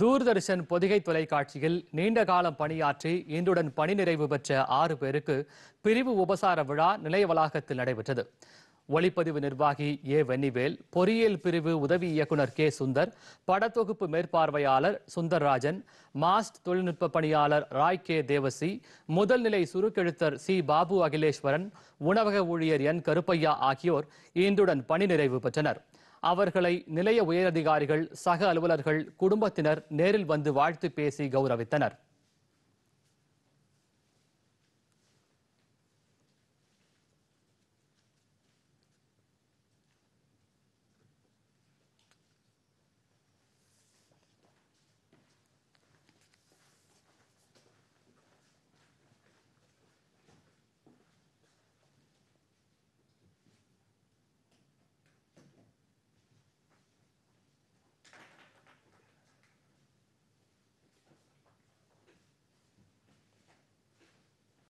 தூர்தர்ஷன் பொதிகை தொலைக்காட்சியில் நீண்ட காலம் பணியாற்றி இன்றுடன் பணி நிறைவு பெற்ற ஆறு பேருக்கு பிரிவு உபசார விழா நிலைய வளாகத்தில் நடைபெற்றது ஒளிப்பதிவு நிர்வாகி ஏ வென்னிவேல் பொறியியல் பிரிவு உதவி இயக்குநர் கே சுந்தர் படத்தொகுப்பு மேற்பார்வையாளர் சுந்தர்ராஜன் மாஸ்ட் தொழில்நுட்ப பணியாளர் ராய் கே தேவசி முதல்நிலை சுருக்கெழுத்தர் சி பாபு அகிலேஸ்வரன் உணவக ஊழியர் என் கருப்பையா ஆகியோர் இன்றுடன் பணி நிறைவு பெற்றனர் அவர்களை நிலைய உயரதிகாரிகள் சக அலுவலர்கள் குடும்பத்தினர் நேரில் வந்து வாழ்த்து பேசி கௌரவித்தனர்